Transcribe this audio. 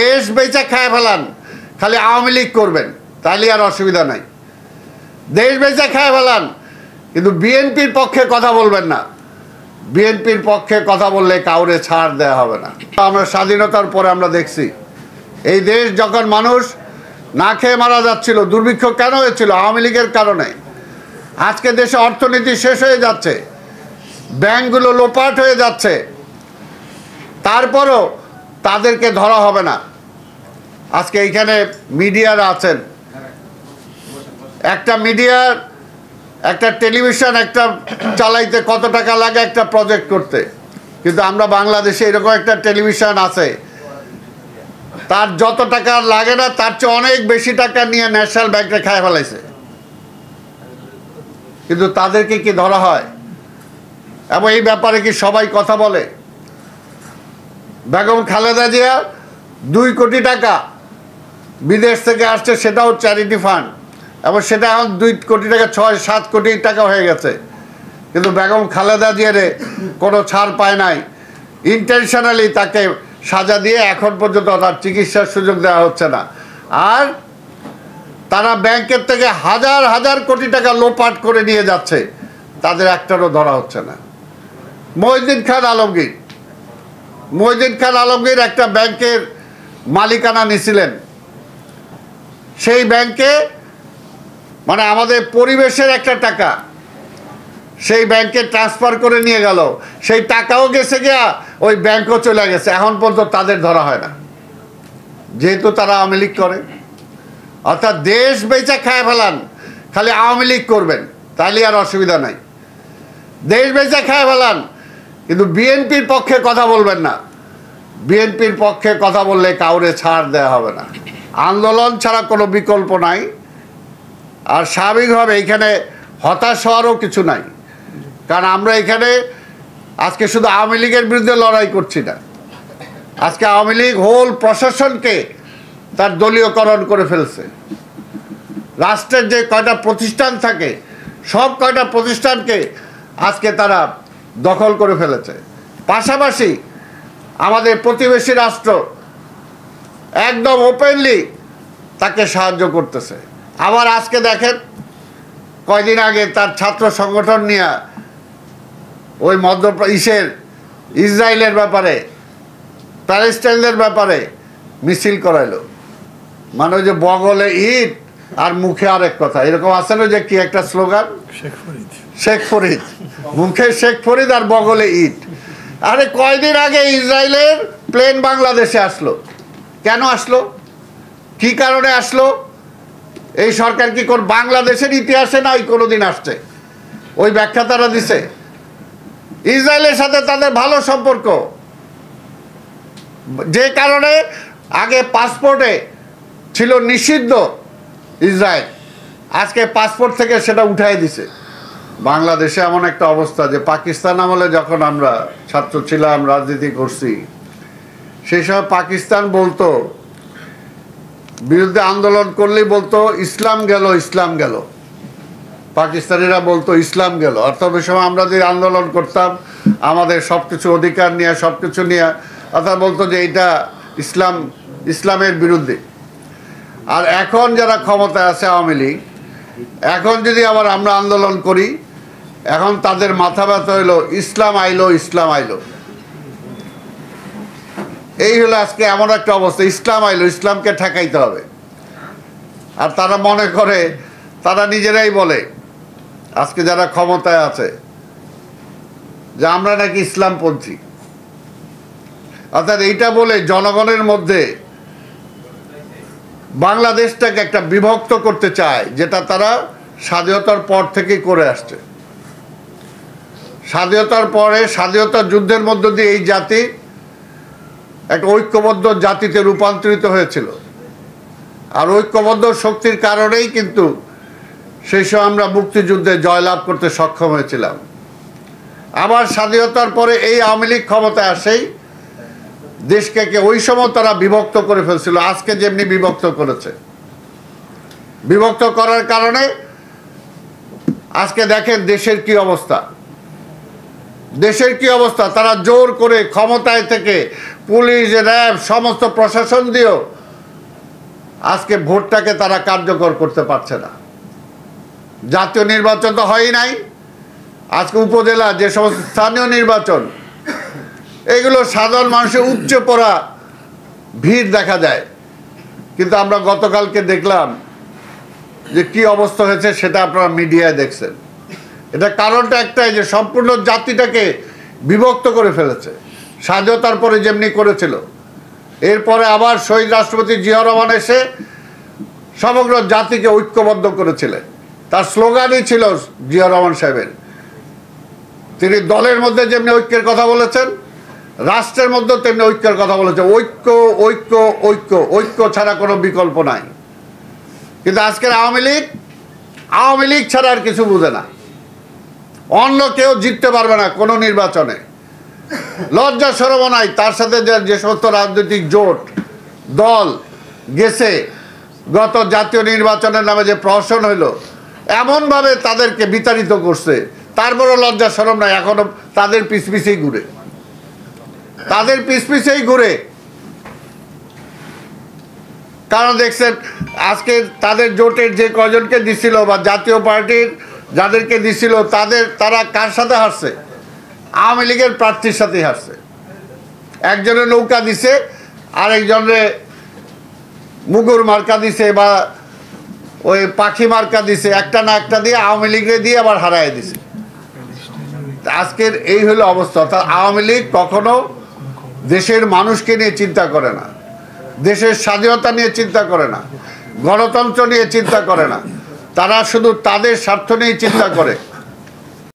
দেশ বেচা খায় ফেলান খালি আওয়ামী লীগ করবেন তাহলে আর অসুবিধা নাই দেশ বেচা খায় ফেলান কিন্তু বিএনপির পক্ষে কথা বলবেন না বিএনপির পক্ষে কথা বললে কাউরে ছাড় দেওয়া হবে না আমরা স্বাধীনতার পরে আমরা দেখছি এই দেশ যখন মানুষ না খেয়ে মারা যাচ্ছিল দুর্ভিক্ষ কেন হয়েছিল আওয়ামী লীগের কারণে আজকে দেশে অর্থনীতি শেষ হয়ে যাচ্ছে ব্যাংকগুলো লোপাট হয়ে যাচ্ছে তারপরও তাদেরকে ধরা হবে না আজকে এইখানে মিডিয়ারা আছেন একটা মিডিয়ার একটা টেলিভিশন একটা চালাইতে কত টাকা লাগে একটা প্রজেক্ট করতে কিন্তু আমরা বাংলাদেশে এরকম একটা টেলিভিশন আছে তার যত টাকা লাগে না তার চেয়ে অনেক বেশি টাকা নিয়ে ন্যাশনাল ব্যাংকে খায় ফেলাইছে কিন্তু তাদেরকে কি ধরা হয় এবং এই ব্যাপারে কি সবাই কথা বলে বেগম খালেদা জিয়া দুই কোটি টাকা বিদেশ থেকে আসছে সেটাও চ্যারিটি ফান্ড এবং সেটা এখন দুই কোটি টাকা ছয় সাত কোটি টাকা হয়ে গেছে কিন্তু বেগম খালেদা জিয়ারে কোনো ছাড় পায় নাই ইন্টেনশনালি তাকে সাজা দিয়ে এখন পর্যন্ত তার চিকিৎসার সুযোগ দেওয়া হচ্ছে না আর তারা ব্যাংকের থেকে হাজার হাজার কোটি টাকা লোপাট করে নিয়ে যাচ্ছে তাদের একটারও ধরা হচ্ছে না মহিউদ্দিন খান আলমগীর মহিদিন খান আলমগীর একটা ব্যাংকের মালিকানা নিয়েছিলেন সেই ব্যাংকে মানে আমাদের পরিবেশের একটা টাকা সেই ব্যাংকে ট্রান্সফার করে নিয়ে গেল সেই টাকাও গেছে গিয়া ওই ব্যাংকও চলে গেছে এখন পর্যন্ত তাদের ধরা হয় না যেহেতু তারা আওয়ামী লীগ করে অর্থাৎ দেশ বেচা খায় ফেলান খালি আওয়ামী লীগ করবেন তাহলে আর অসুবিধা নাই দেশ বেচা খায় ফেলান কিন্তু বিএনপির পক্ষে কথা বলবেন না বিএনপির পক্ষে কথা বললে কাউরে ছাড় দেওয়া হবে না আন্দোলন ছাড়া কোনো বিকল্প নাই আর স্বাভাবিকভাবে এখানে হতাশ হওয়ারও কিছু নাই কারণ আমরা এখানে আজকে শুধু আওয়ামী লীগের বিরুদ্ধে লড়াই করছি না আজকে আওয়ামী লীগ হোল প্রশাসনকে তার দলীয়করণ করে ফেলছে রাষ্ট্রের যে কয়টা প্রতিষ্ঠান থাকে সব কয়টা প্রতিষ্ঠানকে আজকে তারা দখল করে ফেলেছে পাশাপাশি আমাদের প্রতিবেশী রাষ্ট্র একদম ওপেনলি তাকে সাহায্য করতেছে আবার আজকে দেখেন কয়দিন আগে তার ছাত্র সংগঠন নিয়ে ওই মধ্যপ্রদেশের ইসরায়েলের ব্যাপারে প্যালেস্টাইনদের ব্যাপারে মিছিল করাইলো মানে ওই যে বগলে ইট আর মুখে আরেক কথা এরকম আছে না যে কি একটা স্লোগান শেখ ফরিদ শেখ ফরিদ মুখে শেখ ফরিদ আর বগলে ইট আরে কয়দিন আগে ইসরায়েলের প্লেন বাংলাদেশে আসলো কেন আসলো কি কারণে আসলো এই সরকার কি কোন বাংলাদেশের ইতিহাসে না ওই কোনো দিন আসছে ওই ব্যাখ্যা তারা দিছে ইসরায়েলের সাথে তাদের ভালো সম্পর্ক যে কারণে আগে পাসপোর্টে ছিল নিষিদ্ধ ইসরায়েল আজকে পাসপোর্ট থেকে সেটা উঠাই দিছে বাংলাদেশে এমন একটা অবস্থা যে পাকিস্তান আমলে যখন আমরা ছাত্র ছিলাম রাজনীতি করছি সেই সময় পাকিস্তান বলতো বিরুদ্ধে আন্দোলন করলেই বলতো ইসলাম গেল ইসলাম গেল পাকিস্তানিরা বলতো ইসলাম গেল অর্থাৎ ওই সময় আমরা যদি আন্দোলন করতাম আমাদের সব কিছু অধিকার নিয়ে সব কিছু নিয়ে অর্থাৎ বলতো যে এটা ইসলাম ইসলামের বিরুদ্ধে আর এখন যারা ক্ষমতায় আছে আওয়ামী লীগ এখন যদি আবার আমরা আন্দোলন করি এখন তাদের মাথা ব্যথা হইল ইসলাম আইলো ইসলাম আইলো এই হলো আজকে এমন একটা অবস্থা ইসলাম আইলো ইসলামকে ঠেকাইতে হবে আর তারা মনে করে তারা নিজেরাই বলে আজকে যারা ক্ষমতায় আছে যে আমরা নাকি ইসলামপন্থী অর্থাৎ এইটা বলে জনগণের মধ্যে বাংলাদেশটাকে একটা বিভক্ত করতে চায় যেটা তারা স্বাধীনতার পর থেকেই করে আসছে স্বাধীনতার পরে স্বাধীনতা যুদ্ধের মধ্য দিয়ে এই জাতি একটা ঐক্যবদ্ধ জাতিতে রূপান্তরিত হয়েছিল আর ঐক্যবদ্ধ শক্তির কারণেই কিন্তু সেই সময় আমরা মুক্তিযুদ্ধে জয়লাভ করতে সক্ষম হয়েছিলাম আবার স্বাধীনতার পরে এই আওয়ামী লীগ ক্ষমতায় আসেই দেশকে ওই সময় তারা বিভক্ত করে ফেলছিল আজকে যেমনি বিভক্ত করেছে বিভক্ত করার কারণে আজকে দেখেন দেশের কি অবস্থা দেশের কি অবস্থা তারা জোর করে ক্ষমতায় থেকে পুলিশ র্যাব সমস্ত প্রশাসন দিয়েও আজকে ভোটটাকে তারা কার্যকর করতে পারছে না জাতীয় নির্বাচন তো হয়ই নাই আজকে উপজেলা যে সমস্ত স্থানীয় নির্বাচন এগুলো সাধারণ মানুষের উচ্চ পড়া ভিড় দেখা যায় কিন্তু আমরা গতকালকে দেখলাম যে কি অবস্থা হয়েছে সেটা আপনারা মিডিয়ায় দেখছেন এটা কারণটা একটাই যে সম্পূর্ণ জাতিটাকে বিভক্ত করে ফেলেছে স্বাধীনতার পরে যেমনি করেছিল এরপরে আবার শহীদ রাষ্ট্রপতি জিয়া রহমান এসে সমগ্র জাতিকে ঐক্যবদ্ধ করেছিলেন তার স্লোগানই ছিল জিয়া রহমান সাহেবের তিনি দলের মধ্যে যেমনি ঐক্যের কথা বলেছেন রাষ্ট্রের মধ্যে তেমনি ঐক্যের কথা বলেছে ঐক্য ঐক্য ঐক্য ঐক্য ছাড়া কোনো বিকল্প নাই কিন্তু আজকের আওয়ামী লীগ আওয়ামী লীগ ছাড়া আর কিছু বুঝে না অন্য কেউ জিততে পারবে না কোনো নির্বাচনে লজ্জা সরব নাই তার সাথে যে সমস্ত রাজনৈতিক জোট দল গেছে গত জাতীয় নির্বাচনের নামে যে প্রহসন হইল এমনভাবে তাদেরকে বিতাড়িত করছে তারপরও লজ্জা সরব নাই এখনও তাদের পিছপিছিয়ে ঘুরে তাদের পিস পিছেই ঘুরে কারণ দেখছেন আজকে তাদের জোটের যে কজনকে দিছিল বা জাতীয় পার্টির যাদেরকে দিছিল তাদের তারা কার সাথে হাসছে আওয়ামী লীগের প্রার্থীর সাথে হাসছে একজনে নৌকা দিছে আরেকজনে মুগুর মার্কা দিছে বা ওই পাখি মার্কা দিছে একটা না একটা দিয়ে আওয়ামী লীগরে দিয়ে আবার হারায় দিছে আজকের এই হলো অবস্থা অর্থাৎ আওয়ামী লীগ কখনো দেশের মানুষকে নিয়ে চিন্তা করে না দেশের স্বাধীনতা নিয়ে চিন্তা করে না গণতন্ত্র নিয়ে চিন্তা করে না তারা শুধু তাদের স্বার্থ নিয়েই চিন্তা করে